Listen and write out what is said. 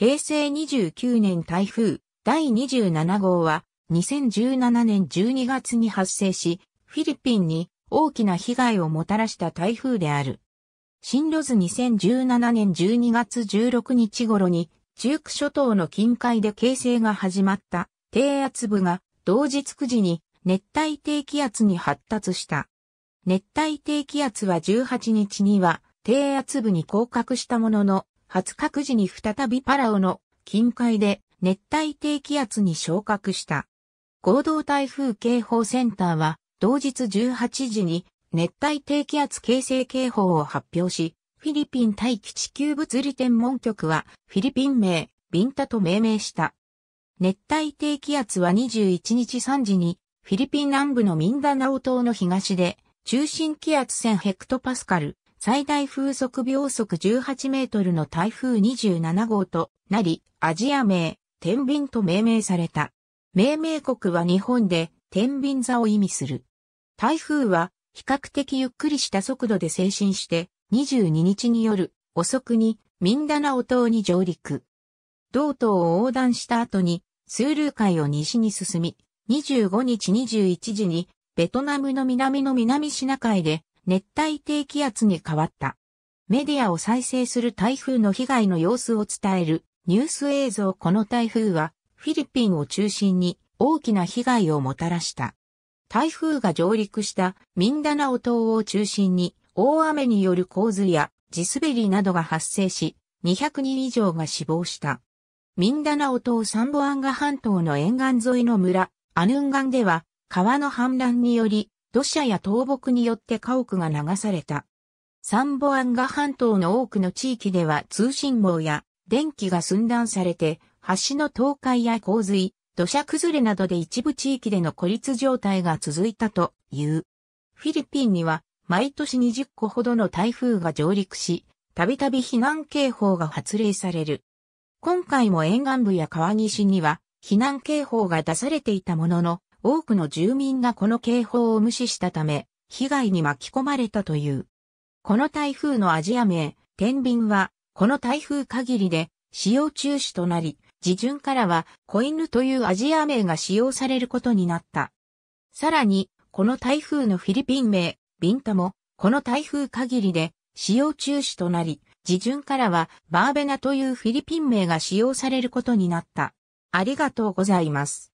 平成29年台風第27号は2017年12月に発生し、フィリピンに大きな被害をもたらした台風である。進路図2017年12月16日頃に、中区諸島の近海で形成が始まった低圧部が同日9時に熱帯低気圧に発達した。熱帯低気圧は18日には低圧部に降格したものの初覚時に再びパラオの近海で熱帯低気圧に昇格した。合同台風警報センターは同日18時に熱帯低気圧形成警報を発表し、フィリピン大気地球物理天文局はフィリピン名、ビンタと命名した。熱帯低気圧は21日3時にフィリピン南部のミンダナオ島の東で中心気圧1000ヘクトパスカル、最大風速秒速18メートルの台風27号となり、アジア名、天秤と命名された。命名国は日本で、天秤座を意味する。台風は、比較的ゆっくりした速度で精神して、22日による遅くに、ミンダナオ島に上陸。道東を横断した後に、スールー海を西に進み、25日21時に、ベトナムの南の南シナ海で、熱帯低気圧に変わった。メディアを再生する台風の被害の様子を伝えるニュース映像この台風はフィリピンを中心に大きな被害をもたらした。台風が上陸したミンダナオ島を中心に大雨による洪水や地滑りなどが発生し200人以上が死亡した。ミンダナオ島サンボアンガ半島の沿岸沿いの村アヌンガンでは川の氾濫により土砂や倒木によって家屋が流された。サンボアンガ半島の多くの地域では通信網や電気が寸断されて、橋の倒壊や洪水、土砂崩れなどで一部地域での孤立状態が続いたという。フィリピンには毎年20個ほどの台風が上陸し、たびたび避難警報が発令される。今回も沿岸部や川岸には避難警報が出されていたものの、多くの住民がこの警報を無視したため、被害に巻き込まれたという。この台風のアジア名、天秤は、この台風限りで使用中止となり、自順からは、子犬というアジア名が使用されることになった。さらに、この台風のフィリピン名、ビンタも、この台風限りで使用中止となり、自順からは、バーベナというフィリピン名が使用されることになった。ありがとうございます。